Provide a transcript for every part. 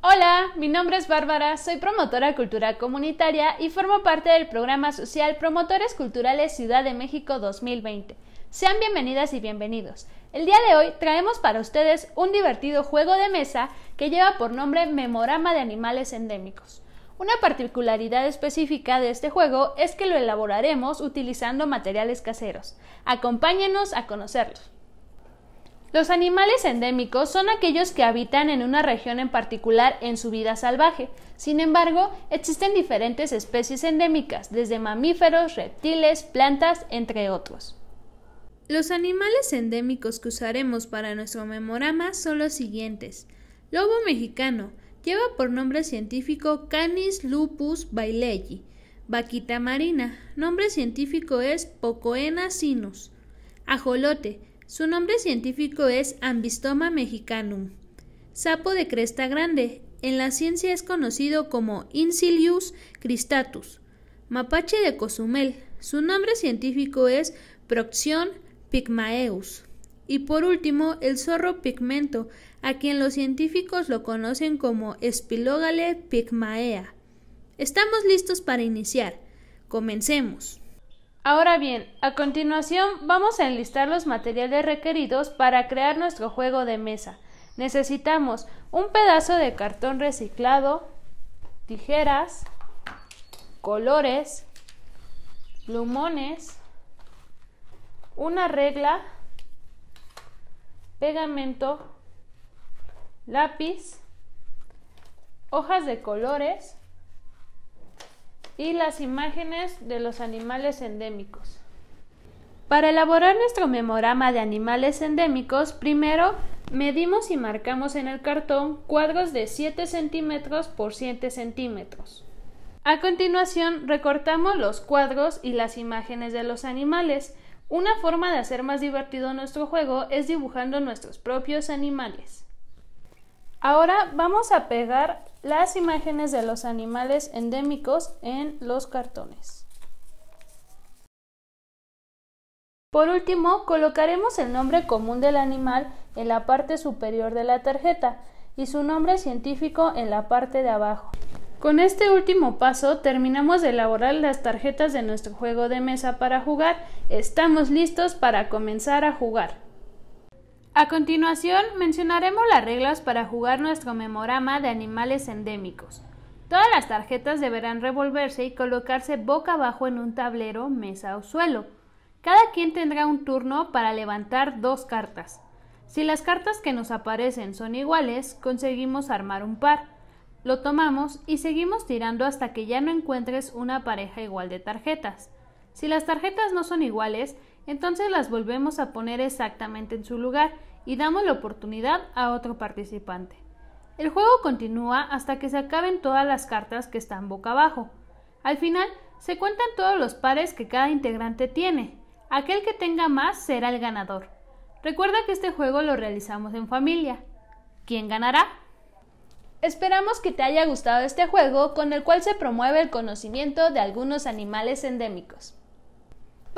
Hola, mi nombre es Bárbara, soy promotora cultural comunitaria y formo parte del programa social Promotores Culturales Ciudad de México 2020. Sean bienvenidas y bienvenidos. El día de hoy traemos para ustedes un divertido juego de mesa que lleva por nombre Memorama de Animales Endémicos. Una particularidad específica de este juego es que lo elaboraremos utilizando materiales caseros. Acompáñenos a conocerlos. Los animales endémicos son aquellos que habitan en una región en particular en su vida salvaje. Sin embargo, existen diferentes especies endémicas, desde mamíferos, reptiles, plantas, entre otros. Los animales endémicos que usaremos para nuestro memorama son los siguientes. Lobo mexicano. Lleva por nombre científico Canis lupus bailegi. Vaquita marina. Nombre científico es Pocoena sinus. Ajolote su nombre científico es Ambistoma mexicanum, sapo de cresta grande. En la ciencia es conocido como Incilius cristatus, mapache de Cozumel. Su nombre científico es Proxion pygmaeus. Y por último, el zorro pigmento, a quien los científicos lo conocen como Spilogale pygmaea. Estamos listos para iniciar. Comencemos. Ahora bien, a continuación vamos a enlistar los materiales requeridos para crear nuestro juego de mesa. Necesitamos un pedazo de cartón reciclado, tijeras, colores, plumones, una regla, pegamento, lápiz, hojas de colores, y las imágenes de los animales endémicos. Para elaborar nuestro memorama de animales endémicos, primero medimos y marcamos en el cartón cuadros de 7 centímetros por 7 centímetros. A continuación, recortamos los cuadros y las imágenes de los animales. Una forma de hacer más divertido nuestro juego es dibujando nuestros propios animales. Ahora vamos a pegar las imágenes de los animales endémicos en los cartones. Por último, colocaremos el nombre común del animal en la parte superior de la tarjeta y su nombre científico en la parte de abajo. Con este último paso terminamos de elaborar las tarjetas de nuestro juego de mesa para jugar. Estamos listos para comenzar a jugar. A continuación, mencionaremos las reglas para jugar nuestro memorama de animales endémicos. Todas las tarjetas deberán revolverse y colocarse boca abajo en un tablero, mesa o suelo. Cada quien tendrá un turno para levantar dos cartas. Si las cartas que nos aparecen son iguales, conseguimos armar un par. Lo tomamos y seguimos tirando hasta que ya no encuentres una pareja igual de tarjetas. Si las tarjetas no son iguales, entonces las volvemos a poner exactamente en su lugar y damos la oportunidad a otro participante. El juego continúa hasta que se acaben todas las cartas que están boca abajo. Al final se cuentan todos los pares que cada integrante tiene. Aquel que tenga más será el ganador. Recuerda que este juego lo realizamos en familia. ¿Quién ganará? Esperamos que te haya gustado este juego con el cual se promueve el conocimiento de algunos animales endémicos.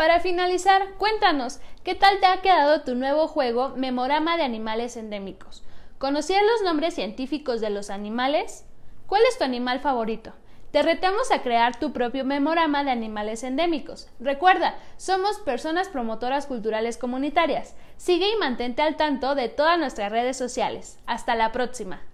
Para finalizar, cuéntanos, ¿qué tal te ha quedado tu nuevo juego Memorama de Animales Endémicos? ¿Conocías los nombres científicos de los animales? ¿Cuál es tu animal favorito? Te retamos a crear tu propio memorama de animales endémicos. Recuerda, somos personas promotoras culturales comunitarias. Sigue y mantente al tanto de todas nuestras redes sociales. Hasta la próxima.